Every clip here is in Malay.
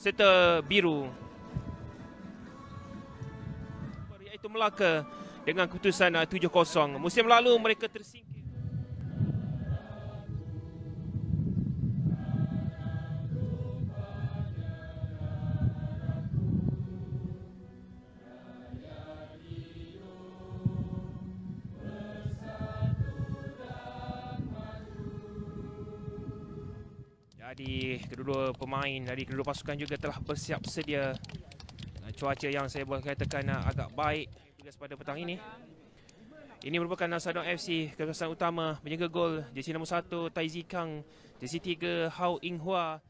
serta biru. Iaitu Melaka dengan keputusan 7-0. Uh, Musim lalu mereka tersingkir. dari kedua pemain dari kedua pasukan juga telah bersiap sedia cuaca yang saya boleh katakan ah, agak baik juga pada petang ini ini merupakan Nasadong FC kekuasaan utama menjaga gol jersi nombor 1 Taizi Kang jersi 3 Hao Ying Hua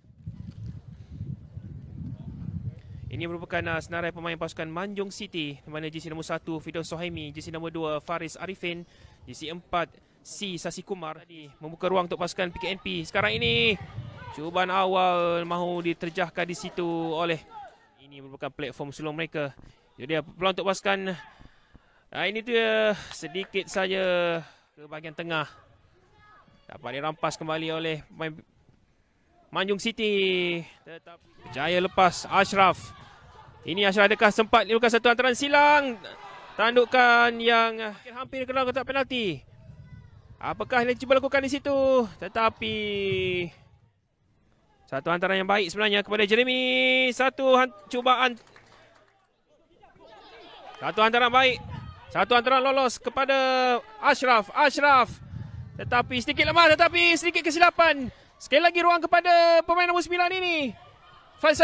ini merupakan ah, senarai pemain pasukan Manjung City di mana jersi nombor 1 Fidon Sohaimi jersi nombor 2 Faris Arifin jersi 4 Si Sasi Kumar tadi membuka ruang untuk pasukan PKNP. Sekarang ini Cubaan awal mahu diterjahkan di situ oleh ini merupakan platform sulung mereka. Jadi peluang untuk pasukan Ha, ini tu sedikit saja ke bahagian tengah. Dapat dirampas kembali oleh Manjung City. Tetapi Jaya lepas Ashraf. Ini Ashraf adakah sempat lakukan satu hantaran silang? Tandukan yang hampir kena kotak penalti. Apakah yang cuba lakukan di situ? Tetapi satu hantaran yang baik sebenarnya kepada Jeremy. Satu cubaan. Satu hantaran baik. Satu hantaran lolos kepada Ashraf. Ashraf. Tetapi sedikit lemah tetapi sedikit kesilapan. Sekali lagi ruang kepada pemain nombor sembilan ini.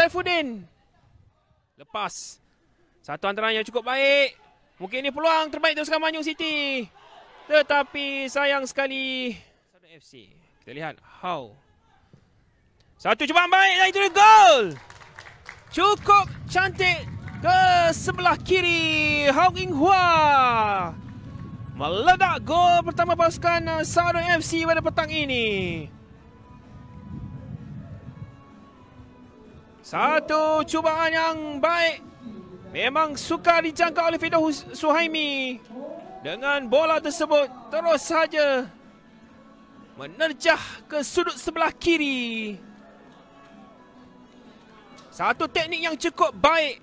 Fudin. Lepas. Satu hantaran yang cukup baik. Mungkin ini peluang terbaik teruskan Manjung City. Tetapi sayang sekali. Kita lihat how... Satu cubaan baik dan itu gol. Cukup cantik ke sebelah kiri Hong Ing Hua. Meledak gol pertama pasukan uh, Sarawak FC pada petang ini. Satu cubaan yang baik. Memang suka dijangka oleh Fido Suhaimi. Dengan bola tersebut terus saja menerjah ke sudut sebelah kiri. Satu teknik yang cukup baik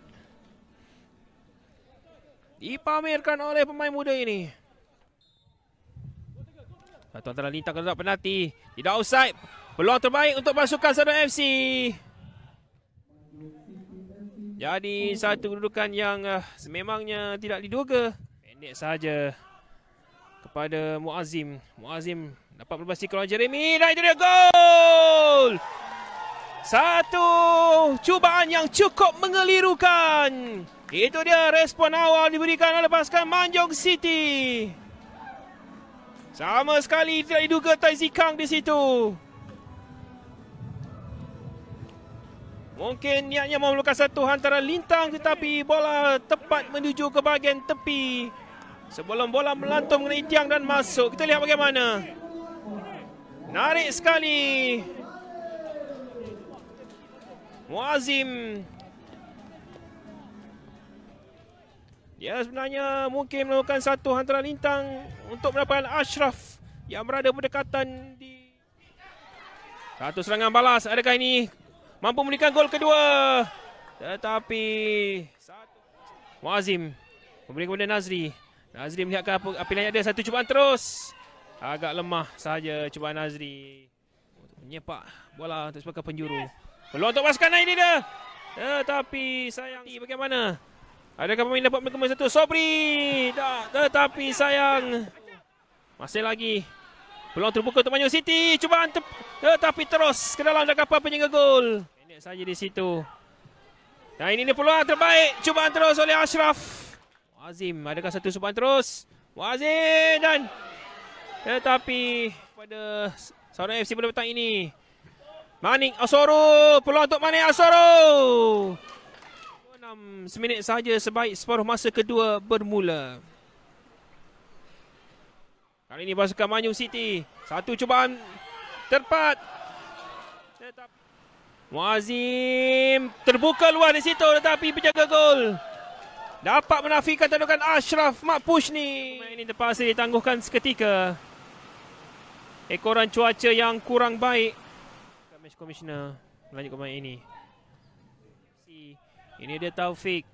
dipamerkan oleh pemain muda ini. Satu antara lintang kedudukan penalti. Tidak offside. Peluang terbaik untuk pasukan Sarawak FC. Jadi satu kedudukan yang uh, sememangnya tidak diduga. Pendek saja kepada Muazim. Muazim dapat berbasi keluar Jeremy. Dan itu dia gol! Gol! Satu cubaan yang cukup mengelirukan. Itu dia respon awal diberikan oleh pasukan Manjong City. Sama sekali tidak diduga Taizi Kang di situ. Mungkin niatnya memerlukan satu hantaran lintang tetapi bola tepat menuju ke bahagian tepi. Sebelum bola melantum mengenai tiang dan masuk. Kita lihat bagaimana. Narik sekali. Narik sekali. Muazim. Ya sebenarnya mungkin melakukan satu hantaran lintang untuk mendapatkan Ashraf yang berada berdekatan di satu serangan balas. Adakah ini mampu memberikan gol kedua? Tetapi Muazim memberi kepada Nazri. Nazri melihatkan apa apilan yang ada satu cubaan terus. Agak lemah sahaja cubaan Nazri. Menyepak bola untuk sebagai penjuru. Peluang untuk pasukan naik ini dia. Tetapi sayang bagaimana? Adakah pemain dapat mengemas satu? Sobri! Tak, tetapi sayang. Masih lagi. Peluang terbuka untuk Manchester City. cuba antep, tetapi terus ke dalam kapal penyangga gol. Pendek saja di situ. Nah ini dia peluang terbaik. Cuba terus oleh Ashraf. Azim, adakah satu cubaan terus? Wazir dan tetapi pada seorang FC pada petang ini Manik Asoro peluang untuk Manik Asoro. enam seminit saja sebaik separuh masa kedua bermula. Kali ini pasukan Manyu City satu cubaan terpat. Muazim terbuka luar di situ tetapi penjaga gol dapat menafikan tandukan Ashraf mak push ni. ini terpaksa ditangguhkan seketika. Ekoran cuaca yang kurang baik match commissioner melanjutkan main ini. Ini dia Taufik.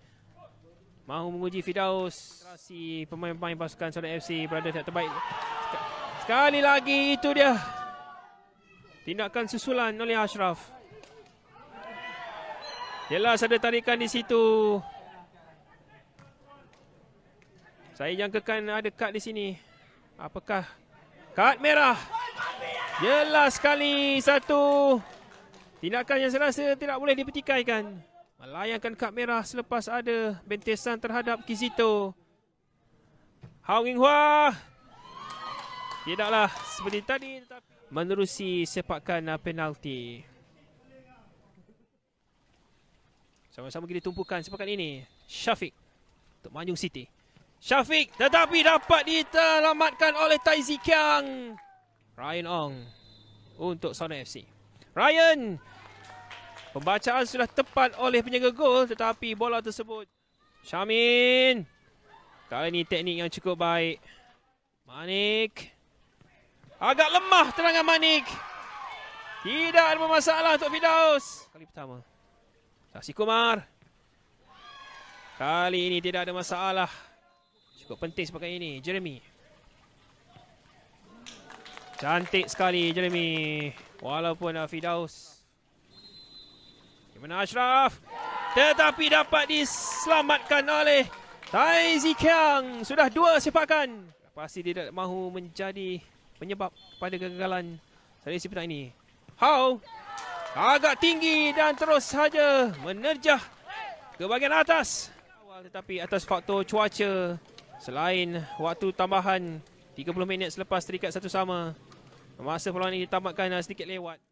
Mahu menguji Fidaus. Si pemain-pemain pasukan Saudara FC berada tak terbaik. Sekali lagi itu dia. Tindakan susulan oleh Ashraf. Jelas ada tarikan di situ. Saya jangkakan ada kad di sini. Apakah kad merah? Jelas sekali satu. Tindakan yang saya tidak boleh dipertikaikan. Melayangkan kad merah selepas ada bentesan terhadap Kizito. Hao Ginghua. Tidaklah seperti tadi tetapi menerusi sepakan uh, penalti. Sama-sama kita tumpukan sepakan ini. Syafiq untuk Manjung City. Syafiq tetapi dapat diterlamatkan oleh Tai Kiang. Ryan Ong untuk Sonic FC. Ryan! Pembacaan sudah tepat oleh penjaga gol tetapi bola tersebut. Syamin! Kali ini teknik yang cukup baik. Manik. Agak lemah tenangan Manik. Tidak ada masalah untuk Fidaus. Kali pertama. Saksi Kumar. Kali ini tidak ada masalah. Cukup penting sebagai ini. Jeremy. Cantik sekali Jeremy. Walaupun Afidaus. Gimana Ashraf? Tetapi dapat diselamatkan oleh Tai Zikiang. Sudah dua sepakan. Pasti tidak mahu menjadi penyebab pada kegagalan selesai petang ini. How? Agak tinggi dan terus saja menerjah ke bahagian atas. Tetapi atas faktor cuaca selain waktu tambahan 30 minit selepas terikat satu sama. Masa peluang ini ditamatkan uh, sedikit lewat.